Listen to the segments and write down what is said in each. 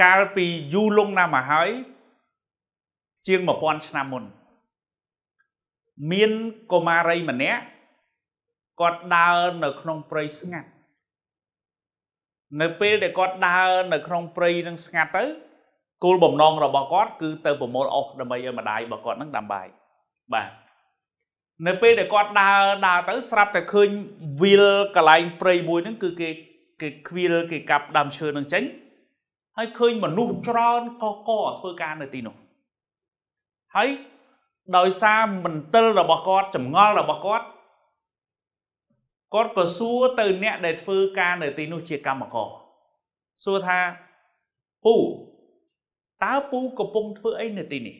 កាលពីយូរលង់ណាស់មកហើយជាង1000ឆ្នាំមុន មានកុមារីម្នាក់គាត់ដើរនៅក្នុងព្រៃស្ងាត់នៅពេលដែលគាត់ដើរនៅក្នុងព្រៃនឹងស្ងាត់ទៅគោលបំណងរបស់គាត់គឺទៅប្រមូលអុសដើម្បីឲ្យម្ដាយរបស់គាត់នឹងដាំបាយបាទនៅពេលដែលគាត់ដើរ ដើរទៅស្រាប់តែឃើញវាលកន្លែងព្រៃមួយហ្នឹងគឺគេគេខ្វៀលគេកាប់ដើមឈើនឹងចេញហើយឃើញមនុស្សច្រើនកកធ្វើការនៅទីនោះហើយដោយសារមន្ទិលរបស់គាត់ចម្ងល់របស់គាត់គាត់ក៏សួរទៅ អ្នកដែលធ្វើការនៅទីនោះជាកម្មករសួរថាពូតើពូកំពុងធ្វើអីនៅទីនេះ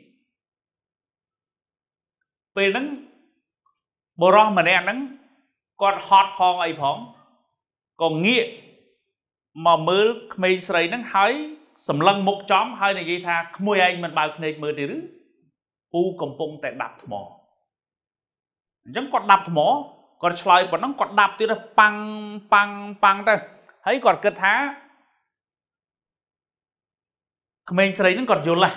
ពេលហ្នឹងបរោះម្នាក់ហ្នឹងគាត់ហត់ផងអីផងក៏ងាកមកមើលក្មេងស្រីហ្នឹងហើយ សម្លឹងមុខចំហើយនិយាយថាក្មួយឯងមិនបើកភ្នែកមើលទេឬពូកំពុងតែដាប់ថ្មអញ្ចឹងគាត់ដាប់ថ្មគាត់ឆ្លើយប៉ុណ្ណឹងគាត់ដាប់ទៀតប៉ាំងប៉ាំងប៉ាំងទៅ ហើយគាត់គិតថាក្មេងស្រីហ្នឹងគាត់យល់ហ่ะ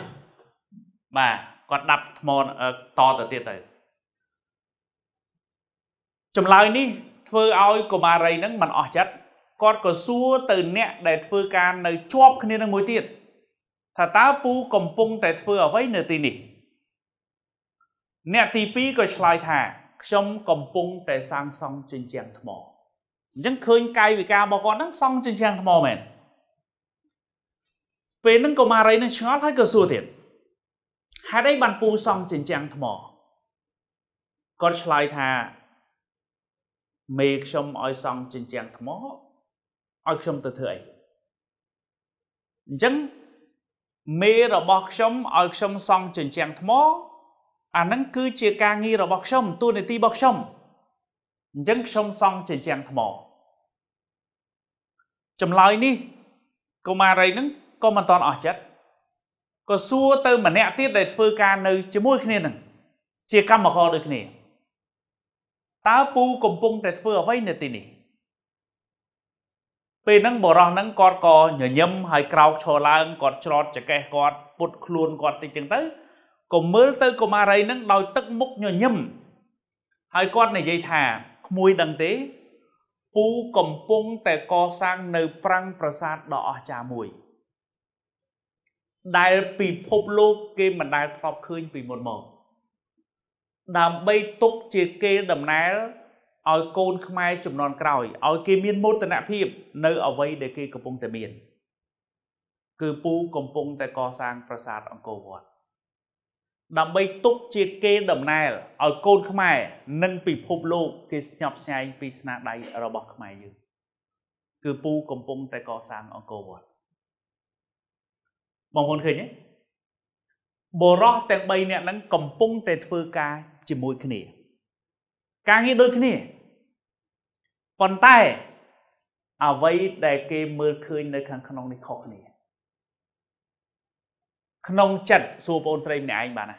បាទគាត់ដាប់ថ្មតទៅទៀតទៅចម្លើយនេះធ្វើឲ្យកុមារីហ្នឹងមិនអស់ចិត្តគាត់ក៏សួរទៅអ្នកដែលធ្វើការនៅជាប់គ្នានឹងមួយទៀតថាតើពូកំពុងតែធ្វើអ្វីនៅទីនេះ អ្នកទី2ក៏ឆ្លើយថាខ្ញុំកំពុងតែសាងសង់ជញ្ជាំងថ្មអញ្ចឹងឃើញកាយវិការរបស់គាត់ហ្នឹងសង់ជញ្ជាំងថ្មមែនពេលហ្នឹងកុមារីនឹងឆ្ងល់ហើយក៏សួរទៀតហេតុអីបានពូសង់ជញ្ជាំងថ្មគាត់ឆ្លើយថា មេខ្ញុំឲ្យសង់ជញ្ជាំងថ្មឲ្យខ្ញុំទៅធ្វើអីអញ្ចឹងមេរបស់ខ្ញុំឲ្យខ្ញុំសង់ជញ្ជាំងថ្មអានឹងគឺជាការងាររបស់ខ្ញុំទួលនីតិរបស់ខ្ញុំអញ្ចឹងខ្ញុំសង់ជញ្ជាំងថ្មចម្លើយនេះកុមារីនឹងក៏មិនតន់អស់ចិត្តក៏សួរទៅម្នាក់ទៀតដែលធ្វើការនៅជាមួយគ្នានឹងជាកម្មករដូចគ្នាតើពូកំពុងតែធ្វើអ្វីនៅទីនេះពេលហ្នឹងបរោះហ្នឹងគាត់ក៏ញញឹមហើយក្រោកឈរឡើងគាត់ច្រត់ចកេះគាត់ពុតខ្លួនគាត់តិចចឹងទៅក៏មើលទៅកុមារីហ្នឹងដោយទឹកមុខញញឹមហើយគាត់និយាយថាក្មួយដឹងទេពូកំពុងតែកសាងនៅប្រាំងប្រាសាទដ៏អស្ចារ្យមួយ ដែលពិភពលោក គេមិនដែលធ្លាប់ឃើញពីមុនមកដើម្បីទុកជាគេដំណើរឲ្យកូនខ្មែរចំនួនក្រោយឲ្យគេមានមោទនភាពនៅអ្វីដែលគេកំពុងតែមានគឺពូកំពុងតែកសាង ប្រាសាទអង្គរវត្តដើម្បីទុកជាគេដំណែលឲ្យកូនខ្មែរនិងពិភពលោក គេស្ញប់ស្ញែងពីស្នាដៃរបស់ខ្មែរយើងគឺពូកំពុងតែកសាងអង្គរវត្តបងប្អូនឃើញទេបរោះទាំង3នាក់ហ្នឹងកំពុងតែធ្វើការជាមួយគ្នា ការងារដូចគ្នាប៉ុន្តែអ្វីដែលគេមើលឃើញនៅខាងក្នុងនេះខុសគ្នាក្នុងចិត្តសួរបងស្រីម្នាក់ឯងបាទណា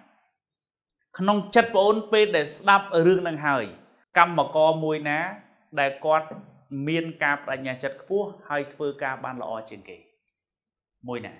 ក្នុងចិត្តបងពេលដែលស្ដាប់រឿងនឹងហើយ កម្មករមួយណា ដែលគាត់ មាន ការបដិញ្ញាចិត្តខ្ពស់ហើយធ្វើការបានល្អជាងគេមួយណា